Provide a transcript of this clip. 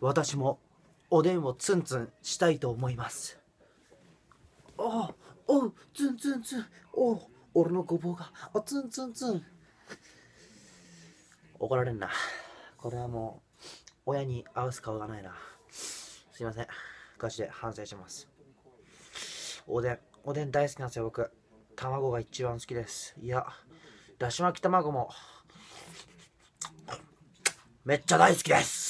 私もおでんをツンツンしたいと思いますあおツンツンツンお俺のごぼうがあツンツンツン怒られんなこれはもう親に合わす顔がないなすいませんガチで反省しますおでんおでん大好きなんですよ僕卵が一番好きですいやだし巻き卵もめっちゃ大好きです